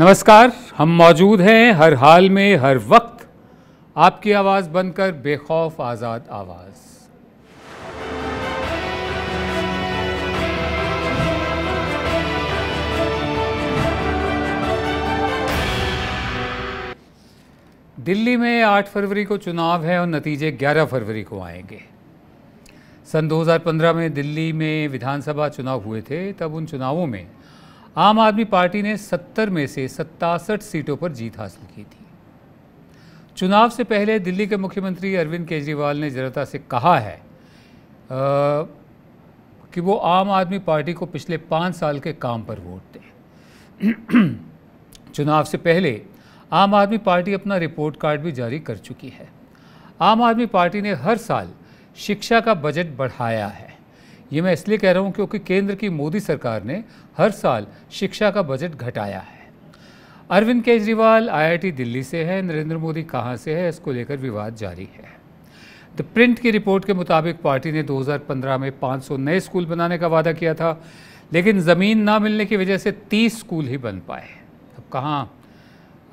नमस्कार हम मौजूद हैं हर हाल में हर वक्त आपकी आवाज़ बनकर बेखौफ आज़ाद आवाज़ दिल्ली में 8 फरवरी को चुनाव है और नतीजे 11 फरवरी को आएंगे सन 2015 में दिल्ली में विधानसभा चुनाव हुए थे तब उन चुनावों में आम आदमी पार्टी ने 70 में से सत्तासठ सीटों पर जीत हासिल की थी चुनाव से पहले दिल्ली के मुख्यमंत्री अरविंद केजरीवाल ने जनता से कहा है आ, कि वो आम आदमी पार्टी को पिछले पाँच साल के काम पर वोट दें चुनाव से पहले आम आदमी पार्टी अपना रिपोर्ट कार्ड भी जारी कर चुकी है आम आदमी पार्टी ने हर साल शिक्षा का बजट बढ़ाया है ये मैं इसलिए कह रहा हूँ क्योंकि केंद्र की मोदी सरकार ने हर साल शिक्षा का बजट घटाया है अरविंद केजरीवाल आईआईटी दिल्ली से है नरेंद्र मोदी कहाँ से है इसको लेकर विवाद जारी है द प्रिंट की रिपोर्ट के मुताबिक पार्टी ने 2015 में 500 नए स्कूल बनाने का वादा किया था लेकिन ज़मीन ना मिलने की वजह से 30 स्कूल ही बन पाए अब कहाँ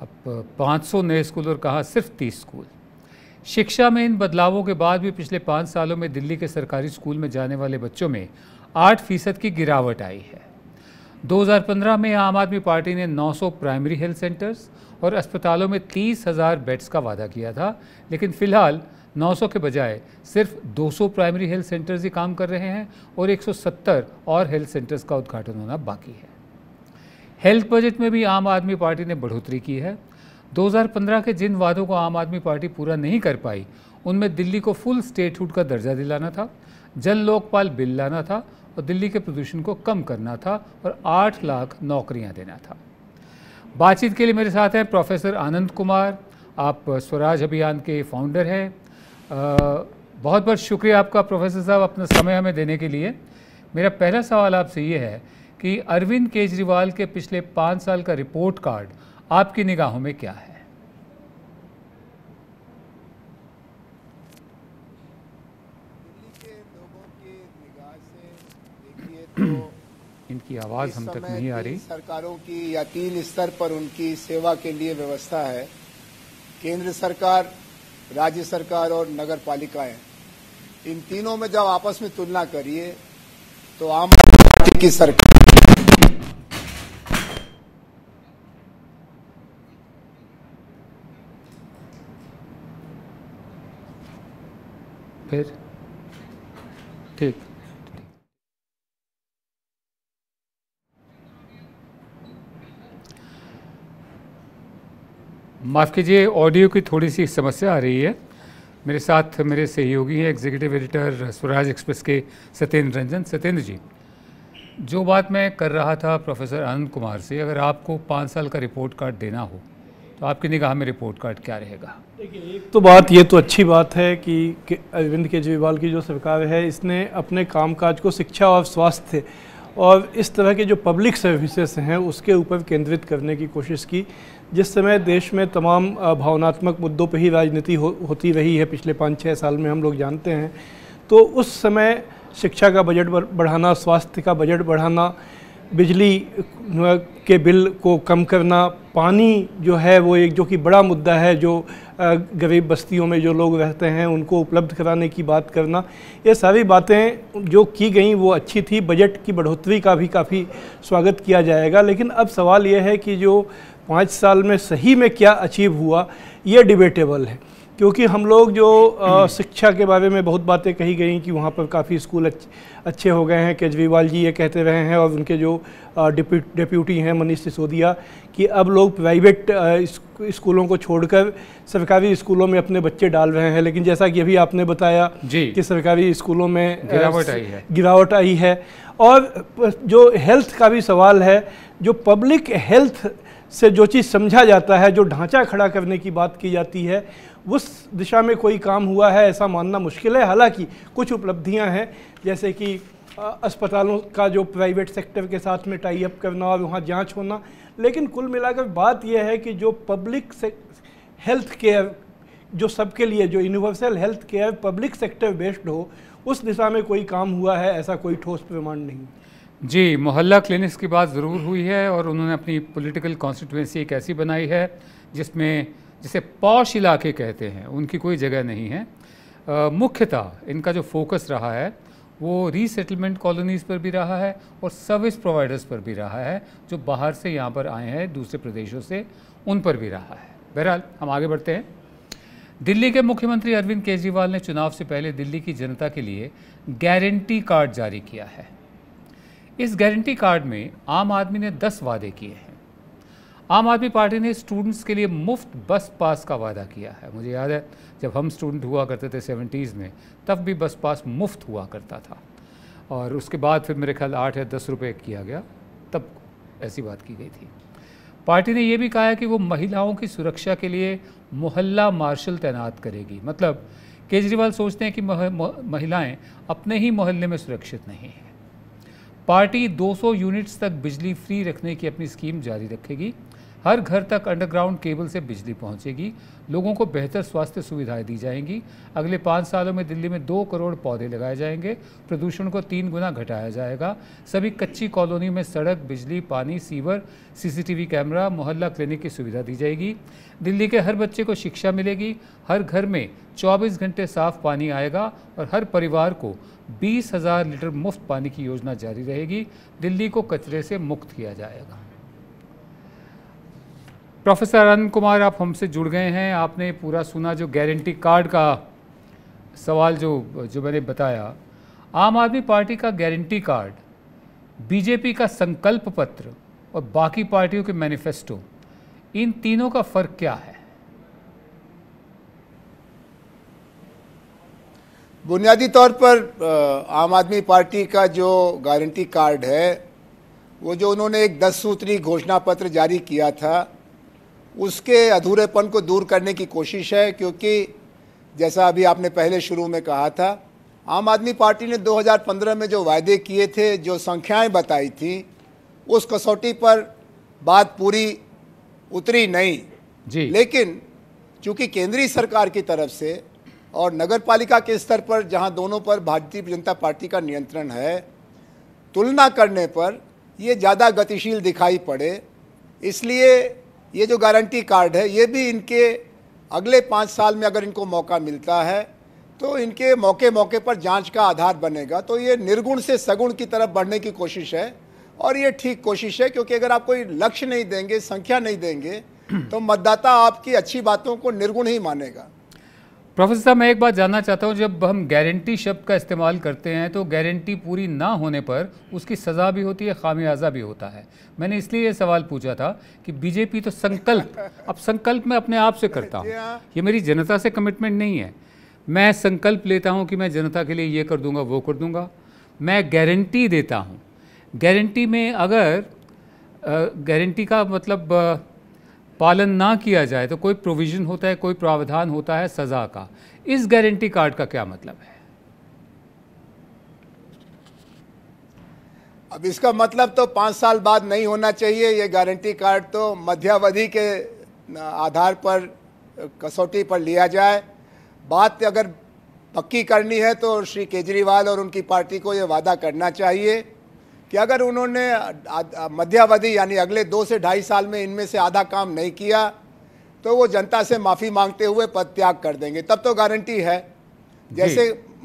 अब 500 नए स्कूल और कहाँ सिर्फ 30 स्कूल शिक्षा में इन बदलावों के बाद भी पिछले पाँच सालों में दिल्ली के सरकारी स्कूल में जाने वाले बच्चों में आठ फीसद की गिरावट आई है 2015 में आम आदमी पार्टी ने 900 प्राइमरी हेल्थ सेंटर्स और अस्पतालों में तीस हज़ार बेड्स का वादा किया था लेकिन फिलहाल 900 के बजाय सिर्फ 200 प्राइमरी हेल्थ सेंटर्स ही काम कर रहे हैं और 170 और हेल्थ सेंटर्स का उद्घाटन होना बाकी है हेल्थ बजट में भी आम आदमी पार्टी ने बढ़ोतरी की है 2015 के जिन वादों को आम आदमी पार्टी पूरा नहीं कर पाई उनमें दिल्ली को फुल स्टेटहुड का दर्जा दिलाना था जन लोकपाल बिल लाना था और दिल्ली के प्रदूषण को कम करना था और आठ लाख नौकरियां देना था बातचीत के लिए मेरे साथ हैं प्रोफेसर आनंद कुमार आप स्वराज अभियान के फाउंडर हैं बहुत बहुत शुक्रिया आपका प्रोफेसर साहब अपना समय हमें देने के लिए मेरा पहला सवाल आपसे ये है कि अरविंद केजरीवाल के पिछले पाँच साल का रिपोर्ट कार्ड आपकी निगाहों में क्या है तो इनकी आवाज हम तक नहीं आ रही सरकारों की या तीन स्तर पर उनकी सेवा के लिए व्यवस्था है केंद्र सरकार राज्य सरकार और नगर पालिकाएं इन तीनों में जब आपस में तुलना करिए तो आम आदमी की सरकार फिर ठीक माफ़ कीजिए ऑडियो की थोड़ी सी समस्या आ रही है मेरे साथ मेरे सहयोगी हैं एग्जीक्यूटिव एडिटर स्वराज एक्सप्रेस के सत्येंद्र रंजन सत्येंद्र जी जो बात मैं कर रहा था प्रोफेसर आनंद कुमार से अगर आपको पाँच साल का रिपोर्ट कार्ड देना हो तो आपकी निगाह में रिपोर्ट कार्ड क्या रहेगा देखिए एक तो बात ये तो अच्छी बात है कि, कि अरविंद केजरीवाल की जो सरकार है इसने अपने कामकाज को शिक्षा और स्वास्थ्य और इस तरह के जो पब्लिक सर्विसेज हैं उसके ऊपर केंद्रित करने की कोशिश की जिस समय देश में तमाम भावनात्मक मुद्दों पर ही राजनीति हो, होती रही है पिछले पाँच छः साल में हम लोग जानते हैं तो उस समय शिक्षा का बजट बढ़ाना स्वास्थ्य का बजट बढ़ाना बिजली के बिल को कम करना पानी जो है वो एक जो कि बड़ा मुद्दा है जो गरीब बस्तियों में जो लोग रहते हैं उनको उपलब्ध कराने की बात करना ये सारी बातें जो की गई वो अच्छी थी बजट की बढ़ोतरी का भी काफ़ी स्वागत किया जाएगा लेकिन अब सवाल ये है कि जो पाँच साल में सही में क्या अचीव हुआ ये डिबेटेबल है क्योंकि हम लोग जो शिक्षा के बारे में बहुत बातें कही गई कि वहाँ पर काफ़ी स्कूल अच्छे हो गए हैं केजरीवाल जी ये कहते रहे हैं और उनके जो डिप्यू डिप्यूटी हैं मनीष सिसोदिया कि अब लोग प्राइवेट स्कूलों को छोड़कर सरकारी स्कूलों में अपने बच्चे डाल रहे हैं लेकिन जैसा कि अभी आपने बताया कि सरकारी स्कूलों में गिरावट आई है गिरावट आई है और जो हेल्थ का भी सवाल है जो पब्लिक हेल्थ से जो चीज़ समझा जाता है जो ढांचा खड़ा करने की बात की जाती है उस दिशा में कोई काम हुआ है ऐसा मानना मुश्किल है हालांकि कुछ उपलब्धियां हैं जैसे कि अस्पतालों का जो प्राइवेट सेक्टर के साथ में टाई अप करना और वहाँ जाँच होना लेकिन कुल मिलाकर बात यह है कि जो पब्लिक से हेल्थ केयर जो सबके लिए जो universal health care public sector based हो उस दिशा में कोई काम हुआ है ऐसा कोई ठोस प्रमाण नहीं जी मोहल्ला क्लिनिक्स की बात ज़रूर हुई है और उन्होंने अपनी पॉलिटिकल कॉन्स्टिट्यूंसी एक ऐसी बनाई है जिसमें जिसे पौश इलाके कहते हैं उनकी कोई जगह नहीं है मुख्यतः इनका जो फोकस रहा है वो रीसेटलमेंट कॉलोनीज़ पर भी रहा है और सर्विस प्रोवाइडर्स पर भी रहा है जो बाहर से यहाँ पर आए हैं दूसरे प्रदेशों से उन पर भी रहा है बहरहाल हम आगे बढ़ते हैं दिल्ली के मुख्यमंत्री अरविंद केजरीवाल ने चुनाव से पहले दिल्ली की जनता के लिए गारंटी कार्ड जारी किया है इस गारंटी कार्ड में आम आदमी ने दस वादे किए हैं आम आदमी पार्टी ने स्टूडेंट्स के लिए मुफ्त बस पास का वादा किया है मुझे याद है जब हम स्टूडेंट हुआ करते थे सेवेंटीज़ में तब भी बस पास मुफ्त हुआ करता था और उसके बाद फिर मेरे ख्याल आठ या दस रुपये किया गया तब ऐसी बात की गई थी पार्टी ने यह भी कहा है कि वो महिलाओं की सुरक्षा के लिए मोहल्ला मार्शल तैनात करेगी मतलब केजरीवाल सोचते हैं कि महिलाएं अपने ही मोहल्ले में सुरक्षित नहीं हैं पार्टी 200 यूनिट्स तक बिजली फ्री रखने की अपनी स्कीम जारी रखेगी हर घर तक अंडरग्राउंड केबल से बिजली पहुंचेगी लोगों को बेहतर स्वास्थ्य सुविधाएं दी जाएंगी अगले पाँच सालों में दिल्ली में दो करोड़ पौधे लगाए जाएंगे प्रदूषण को तीन गुना घटाया जाएगा सभी कच्ची कॉलोनी में सड़क बिजली पानी सीवर सीसीटीवी कैमरा मोहल्ला क्लिनिक की सुविधा दी जाएगी दिल्ली के हर बच्चे को शिक्षा मिलेगी हर घर में चौबीस घंटे साफ पानी आएगा और हर परिवार को बीस हज़ार लीटर मुफ्त पानी की योजना जारी रहेगी दिल्ली को कचरे से मुक्त किया जाएगा प्रोफेसर अनंत कुमार आप हमसे जुड़ गए हैं आपने पूरा सुना जो गारंटी कार्ड का सवाल जो जो मैंने बताया आम आदमी पार्टी का गारंटी कार्ड बीजेपी का संकल्प पत्र और बाकी पार्टियों के मैनिफेस्टो इन तीनों का फर्क क्या है बुनियादी तौर पर आम आदमी पार्टी का जो गारंटी कार्ड है वो जो उन्होंने एक दस सूत्री घोषणा पत्र जारी किया था उसके अधूरेपन को दूर करने की कोशिश है क्योंकि जैसा अभी आपने पहले शुरू में कहा था आम आदमी पार्टी ने 2015 में जो वायदे किए थे जो संख्याएं बताई थी उस कसौटी पर बात पूरी उतरी नहीं जी लेकिन चूंकि केंद्रीय सरकार की तरफ से और नगर पालिका के स्तर पर जहां दोनों पर भारतीय जनता पार्टी का नियंत्रण है तुलना करने पर ये ज़्यादा गतिशील दिखाई पड़े इसलिए ये जो गारंटी कार्ड है ये भी इनके अगले पाँच साल में अगर इनको मौका मिलता है तो इनके मौके मौके पर जांच का आधार बनेगा तो ये निर्गुण से सगुण की तरफ बढ़ने की कोशिश है और ये ठीक कोशिश है क्योंकि अगर आप कोई लक्ष्य नहीं देंगे संख्या नहीं देंगे तो मतदाता आपकी अच्छी बातों को निर्गुण ही मानेगा प्रोफेसर साहब मैं एक बात जानना चाहता हूँ जब हम गारंटी शब्द का इस्तेमाल करते हैं तो गारंटी पूरी ना होने पर उसकी सज़ा भी होती है खामियाजा भी होता है मैंने इसलिए ये सवाल पूछा था कि बीजेपी तो संकल्प अब संकल्प मैं अपने आप से करता हूँ ये मेरी जनता से कमिटमेंट नहीं है मैं संकल्प लेता हूँ कि मैं जनता के लिए ये कर दूँगा वो कर दूँगा मैं गारंटी देता हूँ गारंटी में अगर गारंटी का मतलब पालन ना किया जाए तो कोई प्रोविज़न होता है कोई प्रावधान होता है सज़ा का इस गारंटी कार्ड का क्या मतलब है अब इसका मतलब तो पांच साल बाद नहीं होना चाहिए ये गारंटी कार्ड तो मध्यावधि के आधार पर कसौटी पर लिया जाए बात अगर पक्की करनी है तो श्री केजरीवाल और उनकी पार्टी को ये वादा करना चाहिए कि अगर उन्होंने मध्यावधि यानी अगले दो से ढाई साल में इनमें से आधा काम नहीं किया तो वो जनता से माफ़ी मांगते हुए पद त्याग कर देंगे तब तो गारंटी है जैसे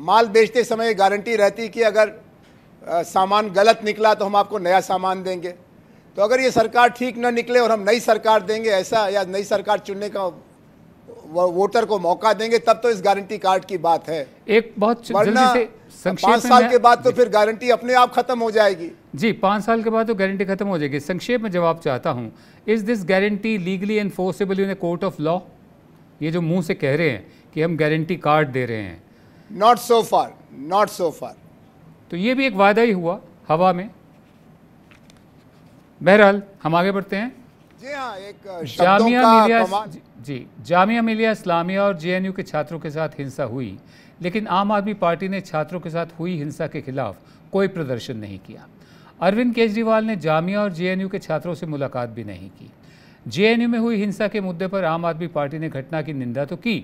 माल बेचते समय गारंटी रहती कि अगर आ, सामान गलत निकला तो हम आपको नया सामान देंगे तो अगर ये सरकार ठीक ना निकले और हम नई सरकार देंगे ऐसा या नई सरकार चुनने का वोटर को मौका देंगे तब तो इस गारंटी कार्ड की बात है एक बहुत वरना संक्षेप पाँच साल के बाद तो फिर गारंटी अपने आप खत्म हो जाएगी जी पांच साल के बाद तो गारंटी खत्म हो जाएगी संक्षेप में जवाब चाहता हूँ is this guarantee legally enforceable in a court of law ये जो मुंह से कह रहे हैं कि हम गारंटी कार्ड दे रहे हैं not so far not so फार तो ये भी एक वादा ही हुआ हवा में बहरहाल हम आगे बढ़ते हैं जी हाँ एक जामिया मिलिया जी जामिया मिलिया इस्लामिया और जेएनयू के छात्रों के साथ हिंसा हुई लेकिन आम आदमी पार्टी ने छात्रों के साथ हुई हिंसा के खिलाफ कोई प्रदर्शन नहीं किया अरविंद केजरीवाल ने जामिया और जेएनयू के छात्रों से मुलाकात भी नहीं की जेएनयू में हुई हिंसा के मुद्दे पर आम आदमी पार्टी ने घटना की निंदा तो की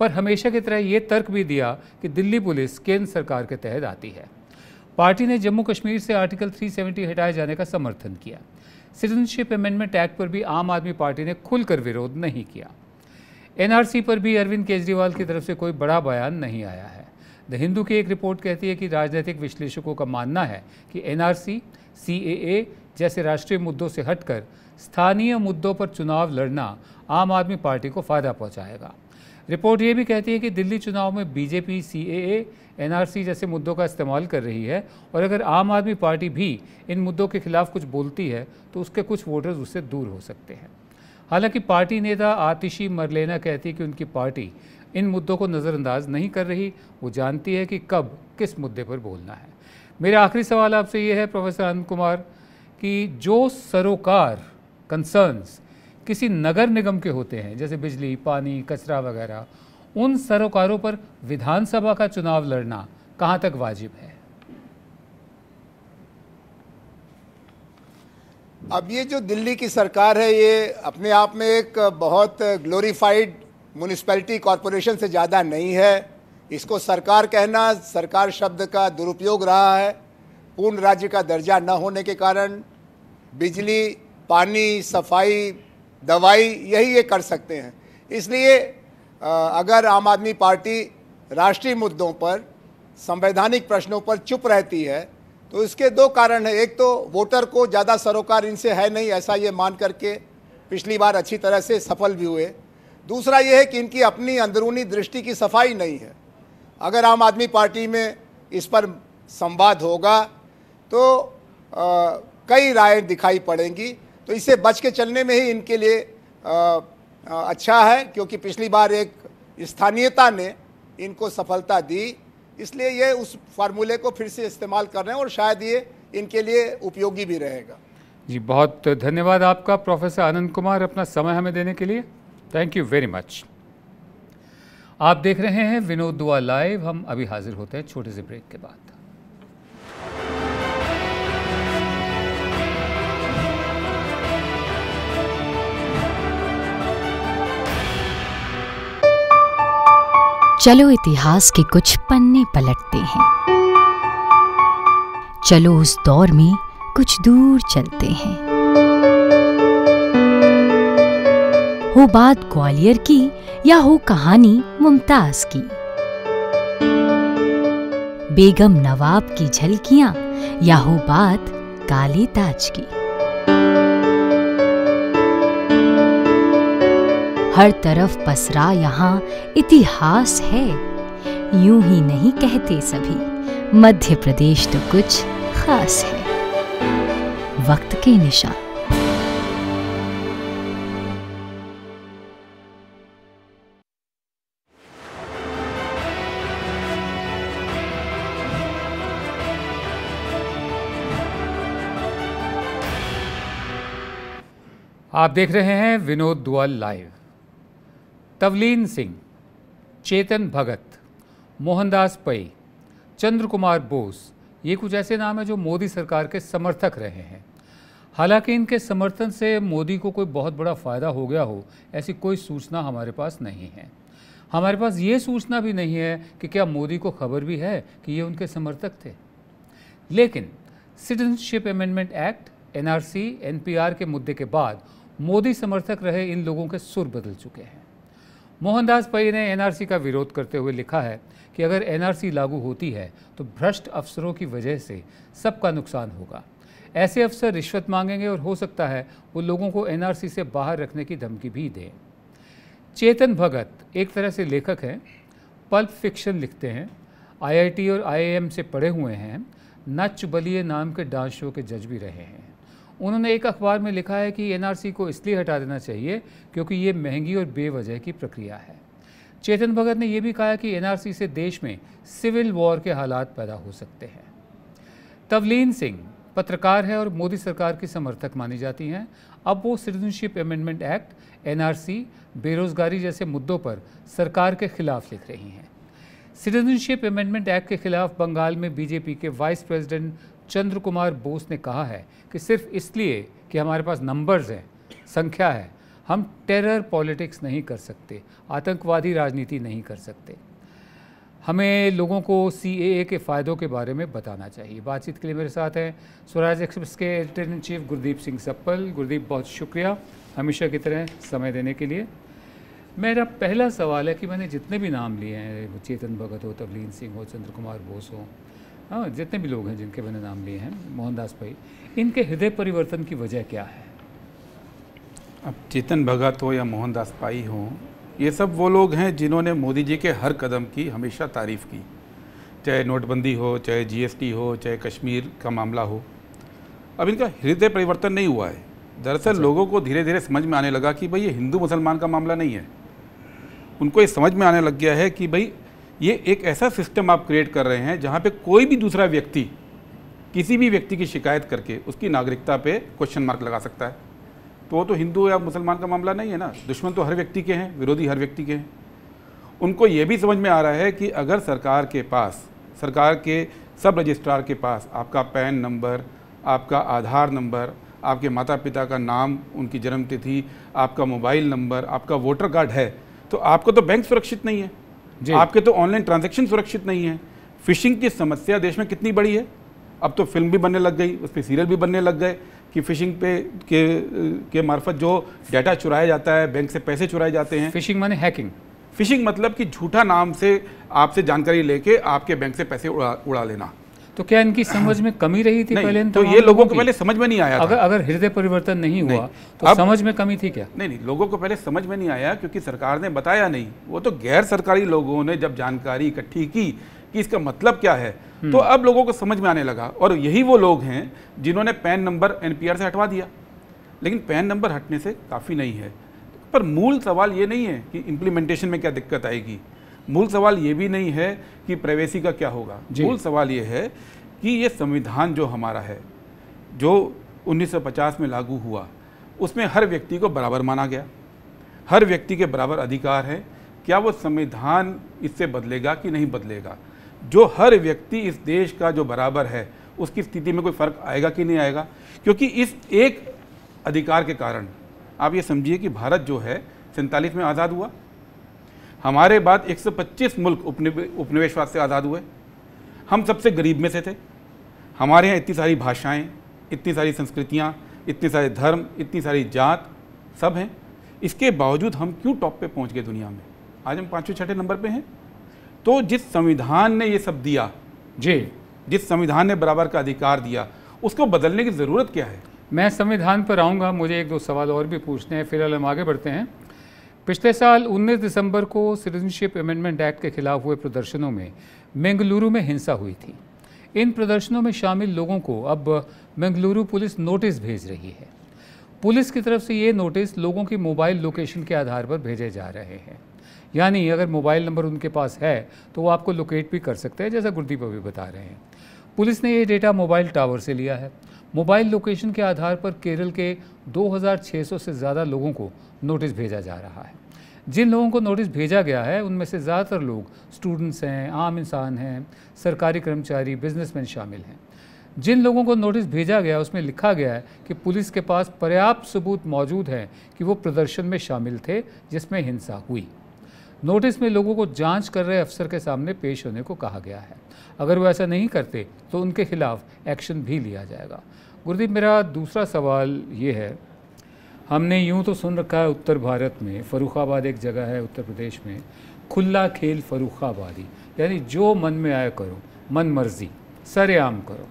पर हमेशा की तरह ये तर्क भी दिया कि दिल्ली पुलिस केंद्र सरकार के तहत आती है पार्टी ने जम्मू कश्मीर से आर्टिकल 370 हटाए जाने का समर्थन किया सिटीजनशिप अमेंडमेंट एक्ट पर भी आम आदमी पार्टी ने खुलकर विरोध नहीं किया एनआरसी पर भी अरविंद केजरीवाल की तरफ से कोई बड़ा बयान नहीं आया है द हिंदू की एक रिपोर्ट कहती है कि राजनीतिक विश्लेषकों का मानना है कि एनआरसी सीएए जैसे राष्ट्रीय मुद्दों से हटकर स्थानीय मुद्दों पर चुनाव लड़ना आम आदमी पार्टी को फ़ायदा पहुंचाएगा रिपोर्ट ये भी कहती है कि दिल्ली चुनाव में बीजेपी सी ए एनआरसी जैसे मुद्दों का इस्तेमाल कर रही है और अगर आम आदमी पार्टी भी इन मुद्दों के खिलाफ कुछ बोलती है तो उसके कुछ वोटर्स उससे दूर हो सकते हैं हालांकि पार्टी नेता आतिशी मरलेना कहती कि उनकी पार्टी इन मुद्दों को नज़रअंदाज नहीं कर रही वो जानती है कि कब किस मुद्दे पर बोलना है मेरा आखिरी सवाल आपसे ये है प्रोफेसर अनंत कुमार कि जो सरोकार कंसर्न्स किसी नगर निगम के होते हैं जैसे बिजली पानी कचरा वगैरह उन सरोकारों पर विधानसभा का चुनाव लड़ना कहाँ तक वाजिब है अब ये जो दिल्ली की सरकार है ये अपने आप में एक बहुत ग्लोरीफाइड म्यूनिसपैलिटी कॉरपोरेशन से ज़्यादा नहीं है इसको सरकार कहना सरकार शब्द का दुरुपयोग रहा है पूर्ण राज्य का दर्जा न होने के कारण बिजली पानी सफाई दवाई यही ये कर सकते हैं इसलिए अगर आम आदमी पार्टी राष्ट्रीय मुद्दों पर संवैधानिक प्रश्नों पर चुप रहती है तो इसके दो कारण है एक तो वोटर को ज़्यादा सरोकार इनसे है नहीं ऐसा ये मान करके पिछली बार अच्छी तरह से सफल भी हुए दूसरा ये है कि इनकी अपनी अंदरूनी दृष्टि की सफाई नहीं है अगर आम आदमी पार्टी में इस पर संवाद होगा तो आ, कई राय दिखाई पड़ेंगी तो इसे बच के चलने में ही इनके लिए आ, आ, अच्छा है क्योंकि पिछली बार एक स्थानीयता ने इनको सफलता दी इसलिए ये उस फार्मूले को फिर से इस्तेमाल कर रहे हैं और शायद ये इनके लिए उपयोगी भी रहेगा जी बहुत धन्यवाद आपका प्रोफेसर आनंद कुमार अपना समय हमें देने के लिए थैंक यू वेरी मच आप देख रहे हैं विनोद दुआ लाइव हम अभी हाजिर होते हैं छोटे से ब्रेक के बाद चलो इतिहास के कुछ पन्ने पलटते हैं चलो उस दौर में कुछ दूर चलते हैं हो बात ग्वालियर की या हो कहानी मुमताज की बेगम नवाब की झलकियां या हो बात काले ताज की हर तरफ पसरा यहाँ इतिहास है यूं ही नहीं कहते सभी मध्य प्रदेश तो कुछ खास है वक्त के निशान आप देख रहे हैं विनोद दुआल लाइव तवलीन सिंह चेतन भगत मोहनदास पई चंद्र कुमार बोस ये कुछ ऐसे नाम हैं जो मोदी सरकार के समर्थक रहे हैं हालांकि इनके समर्थन से मोदी को कोई बहुत बड़ा फ़ायदा हो गया हो ऐसी कोई सूचना हमारे पास नहीं है हमारे पास ये सूचना भी नहीं है कि क्या मोदी को खबर भी है कि ये उनके समर्थक थे लेकिन citizenship amendment act NRC NPR के मुद्दे के बाद मोदी समर्थक रहे इन लोगों के सुर बदल चुके हैं मोहनदास पई ने एनआरसी का विरोध करते हुए लिखा है कि अगर एनआरसी लागू होती है तो भ्रष्ट अफसरों की वजह से सबका नुकसान होगा ऐसे अफसर रिश्वत मांगेंगे और हो सकता है वो लोगों को एनआरसी से बाहर रखने की धमकी भी दें चेतन भगत एक तरह से लेखक हैं पल्प फिक्शन लिखते हैं आईआईटी और आईएएम से पढ़े हुए हैं नच बलिए नाम के डांस शो के जज भी रहे हैं उन्होंने एक अखबार में लिखा है कि एनआरसी को इसलिए हटा देना चाहिए क्योंकि ये महंगी और बेवजह की प्रक्रिया है चेतन भगत ने यह भी कहा कि एनआरसी से देश में सिविल वॉर के हालात पैदा हो सकते हैं तवलीन सिंह पत्रकार है और मोदी सरकार की समर्थक मानी जाती हैं अब वो सिटीजनशिप अमेंडमेंट एक्ट एनआरसी बेरोजगारी जैसे मुद्दों पर सरकार के खिलाफ लिख रही हैं सिटीजनशिप अमेंडमेंट एक्ट के खिलाफ बंगाल में बीजेपी के वाइस प्रेसिडेंट चंद्र कुमार बोस ने कहा है कि सिर्फ इसलिए कि हमारे पास नंबर्स हैं संख्या है हम टेरर पॉलिटिक्स नहीं कर सकते आतंकवादी राजनीति नहीं कर सकते हमें लोगों को सी के फ़ायदों के बारे में बताना चाहिए बातचीत के लिए मेरे साथ हैं स्वराज एक्सप्रेस के editor in chief Gurdeep Singh Sappal Gurdeep बहुत शुक्रिया हमेशा की तरह समय देने के लिए मेरा पहला सवाल है कि मैंने जितने भी नाम लिए हैं चेतन भगत हो तवलीन सिंह हो चंद्र कुमार बोस हो हाँ जितने भी लोग हैं जिनके मैंने नाम लिए हैं मोहनदास भाई इनके हृदय परिवर्तन की वजह क्या है अब चेतन भगत हो या मोहनदास पाई हो ये सब वो लोग हैं जिन्होंने मोदी जी के हर कदम की हमेशा तारीफ़ की चाहे नोटबंदी हो चाहे जीएसटी हो चाहे कश्मीर का मामला हो अब इनका हृदय परिवर्तन नहीं हुआ है दरअसल अच्छा। लोगों को धीरे धीरे समझ में आने लगा कि भाई ये हिंदू मुसलमान का मामला नहीं है उनको ये समझ में आने लग गया है कि भाई ये एक ऐसा सिस्टम आप क्रिएट कर रहे हैं जहाँ पे कोई भी दूसरा व्यक्ति किसी भी व्यक्ति की शिकायत करके उसकी नागरिकता पे क्वेश्चन मार्क लगा सकता है तो वो तो हिंदू या मुसलमान का मामला नहीं है ना दुश्मन तो हर व्यक्ति के हैं विरोधी हर व्यक्ति के हैं उनको ये भी समझ में आ रहा है कि अगर सरकार के पास सरकार के सब रजिस्ट्रार के पास आपका पैन नंबर आपका आधार नंबर आपके माता पिता का नाम उनकी जन्मतिथि आपका मोबाइल नंबर आपका वोटर कार्ड है तो आपको तो बैंक सुरक्षित नहीं है आपके तो ऑनलाइन ट्रांजेक्शन सुरक्षित नहीं है फिशिंग की समस्या देश में कितनी बड़ी है अब तो फिल्म भी बनने लग गई उस पर सीरियल भी बनने लग गए कि फिशिंग पे के के मार्फत जो डाटा चुराया जाता है बैंक से पैसे चुराए जाते हैं फिशिंग माने हैकिंग फिशिंग मतलब कि झूठा नाम से आपसे जानकारी लेके आपके बैंक से पैसे उड़ा उड़ा लेना तो क्या इनकी समझ में कमी रही थी पहले तो ये लोगों को पहले समझ में नहीं आया अगर अगर हृदय परिवर्तन नहीं हुआ तो समझ में कमी थी क्या नहीं नहीं लोगों को पहले समझ में नहीं आया क्योंकि सरकार ने बताया नहीं वो तो गैर सरकारी लोगों ने जब जानकारी इकट्ठी की कि इसका मतलब क्या है तो हम्म। अब लोगों को समझ में आने लगा और यही वो लोग हैं जिन्होंने पैन नंबर एनपीआर से हटवा दिया लेकिन पैन नंबर हटने से काफ़ी नहीं है पर मूल सवाल ये नहीं है कि इम्प्लीमेंटेशन में क्या दिक्कत आएगी मूल सवाल ये भी नहीं है कि प्राइवेसी का क्या होगा मूल सवाल ये है कि ये संविधान जो हमारा है जो 1950 में लागू हुआ उसमें हर व्यक्ति को बराबर माना गया हर व्यक्ति के बराबर अधिकार हैं क्या वो संविधान इससे बदलेगा कि नहीं बदलेगा जो हर व्यक्ति इस देश का जो बराबर है उसकी स्थिति में कोई फर्क आएगा कि नहीं आएगा क्योंकि इस एक अधिकार के कारण आप ये समझिए कि भारत जो है सैंतालीस में आज़ाद हुआ हमारे बाद 125 मुल्क उपनिवेशवाद से आज़ाद हुए हम सबसे गरीब में से थे हमारे यहाँ इतनी सारी भाषाएं, इतनी सारी संस्कृतियाँ इतने सारे धर्म इतनी सारी जात सब हैं इसके बावजूद हम क्यों टॉप पे पहुँच गए दुनिया में आज हम पाँचवें छठे नंबर पे हैं तो जिस संविधान ने ये सब दिया जी जिस संविधान ने बराबर का अधिकार दिया उसको बदलने की ज़रूरत क्या है मैं संविधान पर आऊँगा मुझे एक दो सवाल और भी पूछने हैं फिलहाल हम आगे बढ़ते हैं पिछले साल 19 दिसंबर को सिटीजनशिप अमेंडमेंट एक्ट के खिलाफ हुए प्रदर्शनों में बेंगलुरु में हिंसा हुई थी इन प्रदर्शनों में शामिल लोगों को अब बेंगलुरु पुलिस नोटिस भेज रही है पुलिस की तरफ से ये नोटिस लोगों की मोबाइल लोकेशन के आधार पर भेजे जा रहे हैं यानी अगर मोबाइल नंबर उनके पास है तो वो आपको लोकेट भी कर सकते हैं जैसा गुरदीप अभी बता रहे हैं पुलिस ने ये डेटा मोबाइल टावर से लिया है मोबाइल लोकेशन के आधार पर केरल के 2600 से ज़्यादा लोगों को नोटिस भेजा जा रहा है जिन लोगों को नोटिस भेजा गया है उनमें से ज़्यादातर लोग स्टूडेंट्स हैं आम इंसान हैं सरकारी कर्मचारी बिजनेसमैन शामिल हैं जिन लोगों को नोटिस भेजा गया उसमें लिखा गया है कि पुलिस के पास पर्याप्त सबूत मौजूद हैं कि वो प्रदर्शन में शामिल थे जिसमें हिंसा हुई नोटिस में लोगों को जांच कर रहे अफसर के सामने पेश होने को कहा गया है अगर वो ऐसा नहीं करते तो उनके खिलाफ एक्शन भी लिया जाएगा गुरुदीप मेरा दूसरा सवाल ये है हमने यूँ तो सुन रखा है उत्तर भारत में फ़रुखाबाद एक जगह है उत्तर प्रदेश में खुला खेल फ़रुखाबादी यानी जो मन में आया करो मन मर्जी सरेआम करो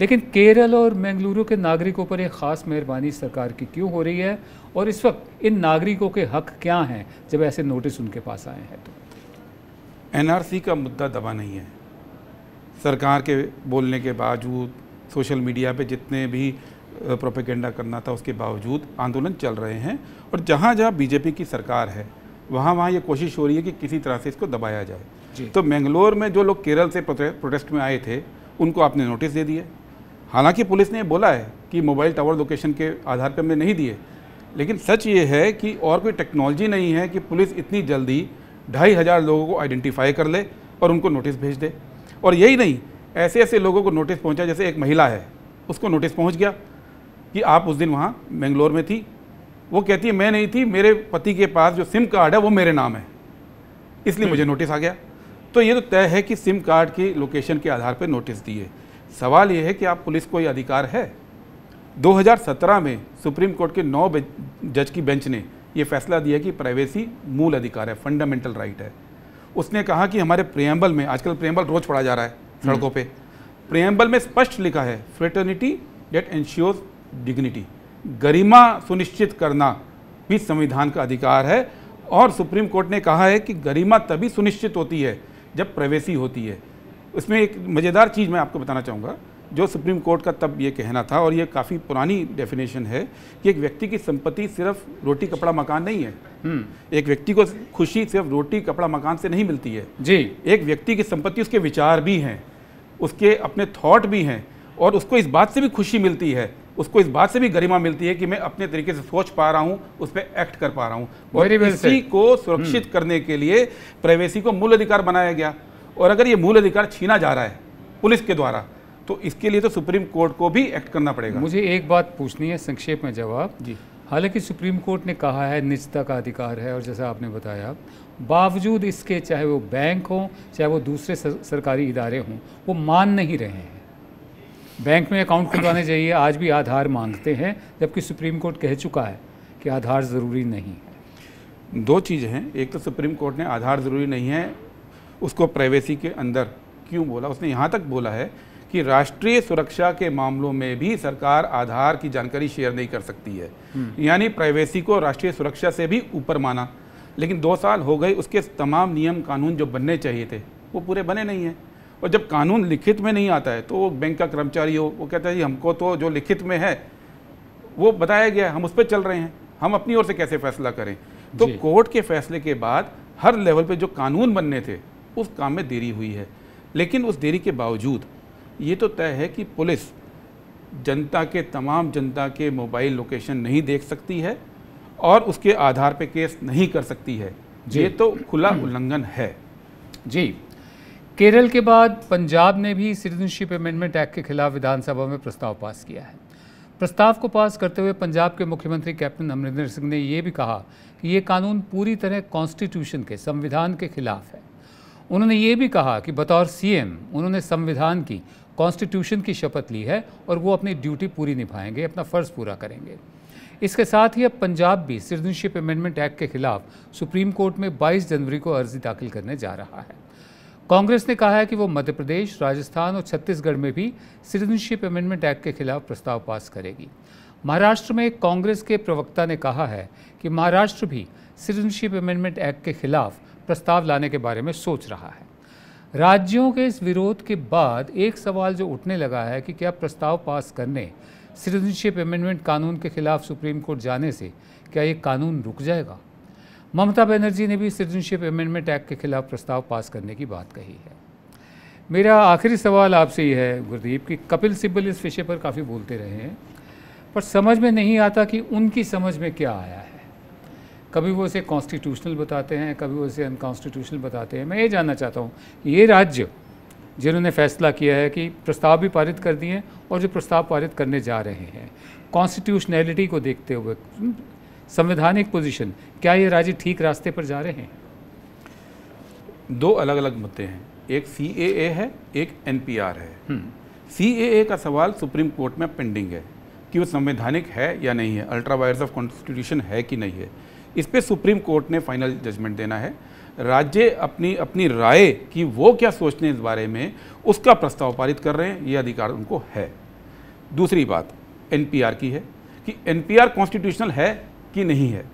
लेकिन केरल और बेंगलुरु के नागरिकों पर एक ख़ास मेहरबानी सरकार की क्यों हो रही है और इस वक्त इन नागरिकों के हक क्या हैं जब ऐसे नोटिस उनके पास आए हैं तो एनआरसी का मुद्दा दबा नहीं है सरकार के बोलने के बावजूद सोशल मीडिया पे जितने भी प्रोपेगेंडा करना था उसके बावजूद आंदोलन चल रहे हैं और जहाँ जहाँ बीजेपी की सरकार है वहाँ वहाँ ये कोशिश हो रही है कि किसी तरह से इसको दबाया जाए तो मैंगलोर में जो लोग केरल से प्रोटेस्ट में आए थे उनको आपने नोटिस दे दिए हालांकि पुलिस ने बोला है कि मोबाइल टावर लोकेशन के आधार पर हमने नहीं दिए लेकिन सच ये है कि और कोई टेक्नोलॉजी नहीं है कि पुलिस इतनी जल्दी ढाई हज़ार लोगों को आइडेंटिफाई कर ले और उनको नोटिस भेज दे और यही नहीं ऐसे ऐसे लोगों को नोटिस पहुंचा जैसे एक महिला है उसको नोटिस पहुंच गया कि आप उस दिन वहाँ बेंगलोर में थी वो कहती है मैं नहीं थी मेरे पति के पास जो सिम कार्ड है वो मेरे नाम है इसलिए मुझे नोटिस हम्म। आ गया तो ये तो तय है कि सिम कार्ड की लोकेशन के आधार पर नोटिस दिए सवाल ये है कि आप पुलिस को ये अधिकार है 2017 में सुप्रीम कोर्ट के नौ जज की बेंच ने ये फैसला दिया कि प्राइवेसी मूल अधिकार है फंडामेंटल राइट है उसने कहा कि हमारे प्रियम्बल में आजकल प्रियम्बल रोज पढ़ा जा रहा है सड़कों पे प्रियम्बल में स्पष्ट लिखा है फ्रेटर्निटी डेट एंश्योर्स डिग्निटी गरिमा सुनिश्चित करना भी संविधान का अधिकार है और सुप्रीम कोर्ट ने कहा है कि गरिमा तभी सुनिश्चित होती है जब प्रवेशी होती है इसमें एक मज़ेदार चीज़ मैं आपको बताना चाहूँगा जो सुप्रीम कोर्ट का तब ये कहना था और ये काफ़ी पुरानी डेफिनेशन है कि एक व्यक्ति की संपत्ति सिर्फ रोटी कपड़ा मकान नहीं है हम्म। एक व्यक्ति को खुशी सिर्फ रोटी कपड़ा मकान से नहीं मिलती है जी एक व्यक्ति की संपत्ति उसके विचार भी हैं उसके अपने थॉट भी हैं और उसको इस बात से भी खुशी मिलती है उसको इस बात से भी गरिमा मिलती है कि मैं अपने तरीके से सोच पा रहा हूँ उस पर एक्ट कर पा रहा हूँ और इसी को सुरक्षित हम्म। करने के लिए प्राइवेसी को मूल अधिकार बनाया गया और अगर ये मूल अधिकार छीना जा रहा है पुलिस के द्वारा तो इसके लिए तो सुप्रीम कोर्ट को भी एक्ट करना पड़ेगा मुझे एक बात पूछनी है संक्षेप में जवाब जी हालांकि सुप्रीम कोर्ट ने कहा है निजता का अधिकार है और जैसा आपने बताया बावजूद इसके चाहे वो बैंक हों चाहे वो दूसरे सरकारी इदारे हों वो मान नहीं रहे हैं बैंक में अकाउंट खुलवाने चाहिए आज भी आधार मांगते हैं जबकि सुप्रीम कोर्ट कह चुका है कि आधार ज़रूरी नहीं है दो चीज़ें हैं एक तो सुप्रीम कोर्ट ने आधार ज़रूरी नहीं है उसको प्राइवेसी के अंदर क्यों बोला उसने यहाँ तक बोला है कि राष्ट्रीय सुरक्षा के मामलों में भी सरकार आधार की जानकारी शेयर नहीं कर सकती है हम्म। यानी प्राइवेसी को राष्ट्रीय सुरक्षा से भी ऊपर माना लेकिन दो साल हो गए उसके तमाम नियम कानून जो बनने चाहिए थे वो पूरे बने नहीं हैं और जब कानून लिखित में नहीं आता है तो वो बैंक का कर्मचारी हो वो कहता है जी हमको तो जो लिखित में है वो बताया गया हम उस पर चल रहे हैं हम अपनी ओर से कैसे फैसला करें तो कोर्ट के फैसले के बाद हर लेवल पे जो कानून बनने थे उस काम में देरी हुई है लेकिन उस देरी के बावजूद ये तो तय है कि पुलिस जनता के तमाम जनता के मोबाइल लोकेशन नहीं देख सकती है और उसके आधार पे केस नहीं कर सकती है ये तो खुला उल्लंघन है जी केरल के बाद पंजाब ने भी सिटीजनशिप अमेंडमेंट एक्ट के खिलाफ विधानसभा में प्रस्ताव पास किया है प्रस्ताव को पास करते हुए पंजाब के मुख्यमंत्री कैप्टन अमरिंदर सिंह ने यह भी कहा कि ये कानून पूरी तरह कॉन्स्टिट्यूशन के संविधान के खिलाफ है उन्होंने ये भी कहा कि बतौर सीएम उन्होंने संविधान की कॉन्स्टिट्यूशन की शपथ ली है और वो अपनी ड्यूटी पूरी निभाएंगे अपना फ़र्ज़ पूरा करेंगे इसके साथ ही अब पंजाब भी सिटीजनशिप अमेंडमेंट एक्ट के खिलाफ सुप्रीम कोर्ट में 22 जनवरी को अर्जी दाखिल करने जा रहा है कांग्रेस ने कहा है कि वो मध्य प्रदेश राजस्थान और छत्तीसगढ़ में भी सिटीजनशिप अमेंडमेंट एक्ट के खिलाफ प्रस्ताव पास करेगी महाराष्ट्र में कांग्रेस के प्रवक्ता ने कहा है कि महाराष्ट्र भी सिटीजनशिप अमेंडमेंट एक्ट के खिलाफ प्रस्ताव लाने के बारे में सोच रहा है राज्यों के इस विरोध के बाद एक सवाल जो उठने लगा है कि क्या प्रस्ताव पास करने सिटीजनशिप अमेंडमेंट कानून के खिलाफ सुप्रीम कोर्ट जाने से क्या ये कानून रुक जाएगा ममता बनर्जी ने भी सिटीजनशिप अमेंडमेंट एक्ट के खिलाफ प्रस्ताव पास करने की बात कही है मेरा आखिरी सवाल आपसे ये है गुरदीप कि कपिल सिब्बल इस विषय पर काफ़ी बोलते रहे हैं पर समझ में नहीं आता कि उनकी समझ में क्या आया है कभी वो इसे कॉन्स्टिट्यूशनल बताते हैं कभी वो इसे अनकॉन्स्टिट्यूशनल बताते हैं मैं ये जानना चाहता हूँ ये राज्य जिन्होंने फैसला किया है कि प्रस्ताव भी पारित कर दिए और जो प्रस्ताव पारित करने जा रहे हैं कॉन्स्टिट्यूशनैलिटी को देखते हुए संवैधानिक पोजीशन क्या ये राज्य ठीक रास्ते पर जा रहे हैं दो अलग अलग मुद्दे हैं एक सी है एक एन है सी हम्म। का सवाल सुप्रीम कोर्ट में पेंडिंग है कि वो संवैधानिक है या नहीं है अल्ट्रा वायरस ऑफ कॉन्स्टिट्यूशन है कि नहीं है इस पर सुप्रीम कोर्ट ने फाइनल जजमेंट देना है राज्य अपनी अपनी राय कि वो क्या सोचते हैं इस बारे में उसका प्रस्ताव पारित कर रहे हैं ये अधिकार उनको है दूसरी बात एनपीआर की है कि एनपीआर कॉन्स्टिट्यूशनल है कि नहीं है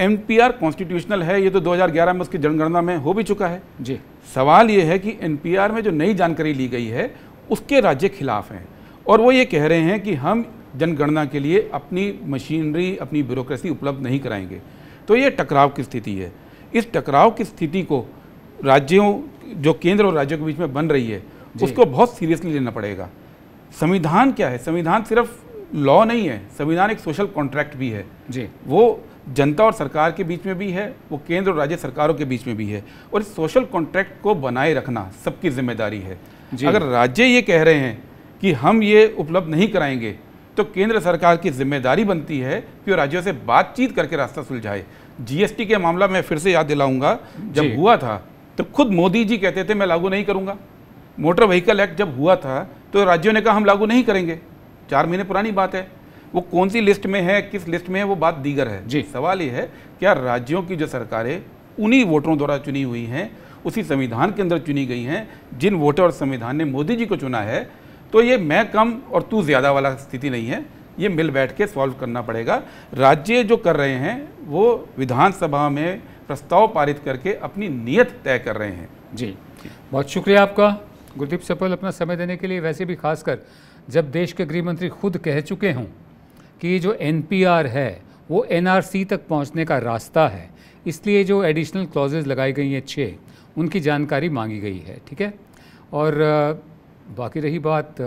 एनपीआर कॉन्स्टिट्यूशनल है ये तो 2011 में उसकी जनगणना में हो भी चुका है जी सवाल ये है कि एनपीआर में जो नई जानकारी ली गई है उसके राज्य खिलाफ हैं और वो ये कह रहे हैं कि हम जनगणना के लिए अपनी मशीनरी अपनी ब्यूरोक्रेसी उपलब्ध नहीं कराएंगे तो ये टकराव की स्थिति है इस टकराव की स्थिति को राज्यों जो केंद्र और राज्यों के बीच में बन रही है उसको बहुत सीरियसली लेना पड़ेगा संविधान क्या है संविधान सिर्फ लॉ नहीं है संविधान एक सोशल कॉन्ट्रैक्ट भी है जी वो जनता और सरकार के बीच में भी है वो केंद्र और राज्य सरकारों के बीच में भी है और इस सोशल कॉन्ट्रैक्ट को बनाए रखना सबकी जिम्मेदारी है अगर राज्य ये कह रहे हैं कि हम ये उपलब्ध नहीं कराएंगे तो केंद्र सरकार की जिम्मेदारी बनती है कि वो राज्यों से बातचीत करके रास्ता सुलझाए जीएसटी के मामला में फिर से याद दिलाऊंगा जब हुआ था तो खुद मोदी जी कहते थे मैं लागू नहीं करूंगा मोटर व्हीकल एक्ट जब हुआ था तो राज्यों ने कहा हम लागू नहीं करेंगे चार महीने पुरानी बात है वो कौन सी लिस्ट में है किस लिस्ट में है वो बात दीगर है जी सवाल ये है क्या राज्यों की जो सरकारें उन्हीं वोटरों द्वारा चुनी हुई हैं उसी संविधान के अंदर चुनी गई हैं जिन वोटर और संविधान ने मोदी जी को चुना है तो ये मैं कम और तू ज़्यादा वाला स्थिति नहीं है ये मिल बैठ के सॉल्व करना पड़ेगा राज्य जो कर रहे हैं वो विधानसभा में प्रस्ताव पारित करके अपनी नियत तय कर रहे हैं जी बहुत शुक्रिया आपका गुरदीप सपल अपना समय देने के लिए वैसे भी खासकर जब देश के गृह मंत्री खुद कह चुके हों कि जो एन है वो एन तक पहुँचने का रास्ता है इसलिए जो एडिशनल क्लॉजेज लगाई गई हैं छः उनकी जानकारी मांगी गई है ठीक है और बाकी रही बात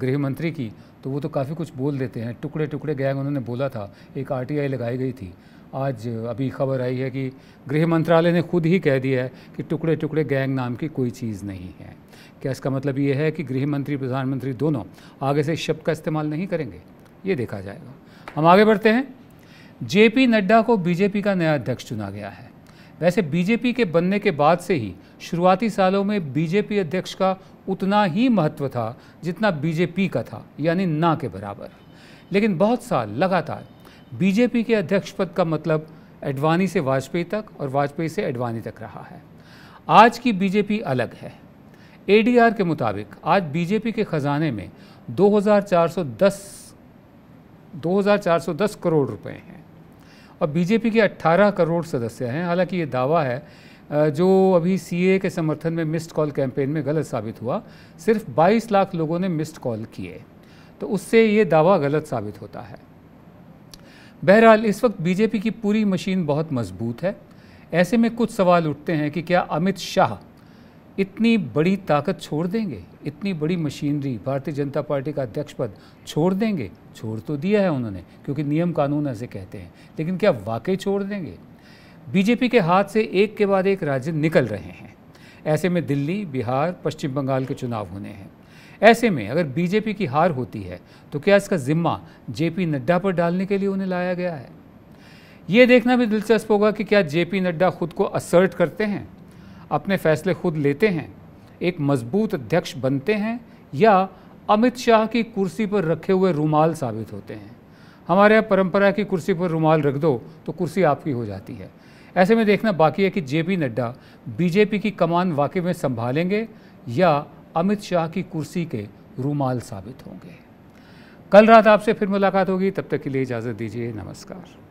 गृह मंत्री की तो वो तो काफ़ी कुछ बोल देते हैं टुकड़े टुकड़े गैंग उन्होंने बोला था एक आरटीआई लगाई गई थी आज अभी खबर आई है कि गृह मंत्रालय ने खुद ही कह दिया है कि टुकड़े टुकड़े गैंग नाम की कोई चीज़ नहीं है क्या इसका मतलब ये है कि गृह मंत्री प्रधानमंत्री दोनों आगे से शब्द का इस्तेमाल नहीं करेंगे ये देखा जाएगा हम आगे बढ़ते हैं पी नड्डा को बीजेपी का नया अध्यक्ष चुना गया है वैसे बीजेपी के बनने के बाद से ही शुरुआती सालों में बीजेपी अध्यक्ष का उतना ही महत्व था जितना बीजेपी का था यानी ना के बराबर लेकिन बहुत साल लगातार बीजेपी के अध्यक्ष पद का मतलब एडवानी से वाजपेयी तक और वाजपेयी से एडवानी तक रहा है आज की बीजेपी अलग है एडीआर के मुताबिक आज बीजेपी के ख़जाने में 2410 2410 करोड़ रुपए हैं और बीजेपी के 18 करोड़ सदस्य हैं हालांकि ये दावा है जो अभी सीए के समर्थन में मिस्ड कॉल कैंपेन में गलत साबित हुआ सिर्फ 22 लाख लोगों ने मिस्ड कॉल किए तो उससे ये दावा गलत साबित होता है बहरहाल इस वक्त बीजेपी की पूरी मशीन बहुत मजबूत है ऐसे में कुछ सवाल उठते हैं कि क्या अमित शाह इतनी बड़ी ताकत छोड़ देंगे इतनी बड़ी मशीनरी भारतीय जनता पार्टी का अध्यक्ष पद छोड़ देंगे छोड़ तो दिया है उन्होंने क्योंकि नियम कानून ऐसे कहते हैं लेकिन क्या वाकई छोड़ देंगे बीजेपी के हाथ से एक के बाद एक राज्य निकल रहे हैं ऐसे में दिल्ली बिहार पश्चिम बंगाल के चुनाव होने हैं ऐसे में अगर बीजेपी की हार होती है तो क्या इसका जिम्मा जेपी नड्डा पर डालने के लिए उन्हें लाया गया है ये देखना भी दिलचस्प होगा कि क्या जेपी नड्डा खुद को असर्ट करते हैं अपने फैसले खुद लेते हैं एक मजबूत अध्यक्ष बनते हैं या अमित शाह की कुर्सी पर रखे हुए रुमाल साबित होते हैं हमारे यहाँ परंपरा की कुर्सी पर रुमाल रख दो तो कुर्सी आपकी हो जाती है ऐसे में देखना बाकी है कि जेपी नड्डा बीजेपी की कमान वाकई में संभालेंगे या अमित शाह की कुर्सी के रूमाल साबित होंगे कल रात आपसे फिर मुलाकात होगी तब तक के लिए इजाज़त दीजिए नमस्कार